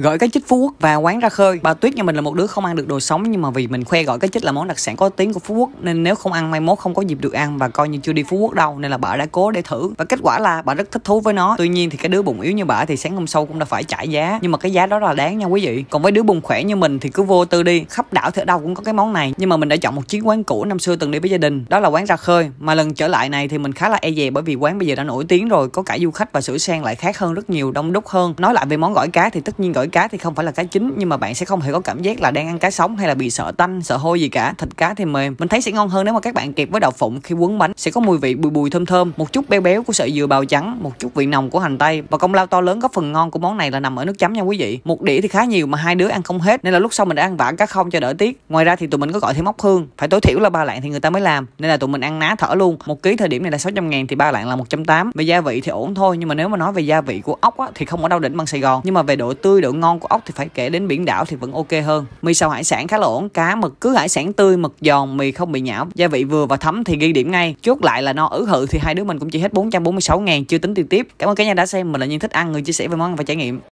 Gỏi cá chích Phú Quốc và quán ra khơi Bà Tuyết nhà mình là một đứa không ăn được đồ sống Nhưng mà vì mình khoe gọi cá chích là món đặc sản có tiếng của Phú Quốc Nên nếu không ăn mai mốt không có dịp được ăn Và coi như chưa đi Phú Quốc đâu Nên là bà đã cố để thử Và kết quả là bà rất thích thú với nó Tuy nhiên thì cái đứa bụng yếu như bà thì sáng hôm sau cũng đã phải trả giá Nhưng mà cái giá đó là đáng nha quý vị Còn với đứa bụng khỏe như mình thì cứ vô tư đi Khắp đảo thì ở đâu cũng có cái món này Nhưng mà mình đã chọn một chiếc quán cũ năm xưa từng đi với gia đình Đó là quán ra khơi Mà lần trở lại này thì mình khá là e dè Bởi vì quán bây giờ đã nổi tiếng rồi Có cả du khách và sửa sang lại khác hơn rất nhiều Đông đúc hơn Nói lại về món gỏi cá thì tất nhiên gỏi cá thì không phải là cá chính nhưng mà bạn sẽ không hề có cảm giác là đang ăn cá sống hay là bị sợ tanh sợ hôi gì cả thịt cá thì mềm mình thấy sẽ ngon hơn nếu mà các bạn kẹp với đậu phụng khi quấn bánh sẽ có mùi vị bùi bùi thơm thơm một chút béo béo của sợi dừa bào trắng một chút vị nồng của hành tây và công lao to lớn góp phần ngon của món này là nằm ở nước chấm nha quý vị một đĩa thì khá nhiều mà hai đứa ăn không hết nên là lúc sau mình đã ăn vả cá không cho đỡ tiếc ngoài ra thì tụi mình có gọi thêm móc hương phải tối thiểu là ba lạng thì người ta mới làm nên là tụi mình ăn ná thở luôn một ký thời điểm này là 600 ngàn thì ba lạng là 180 về gia vị thì ổn thôi nhưng mà nếu mà nói về gia vị của ốc á, thì không ở đâu đỉnh bằng Sài Gòn nhưng mà về độ tươi độ ngon của ốc thì phải kể đến biển đảo thì vẫn ok hơn mì xào hải sản khá là ổn cá mực cứ hải sản tươi mực giòn mì không bị nhão gia vị vừa và thấm thì ghi điểm ngay chốt lại là no ứ hự thì hai đứa mình cũng chỉ hết 446 ngàn chưa tính tiền tiếp cảm ơn cả nhà đã xem mình là nhân thích ăn người chia sẻ về món ăn và trải nghiệm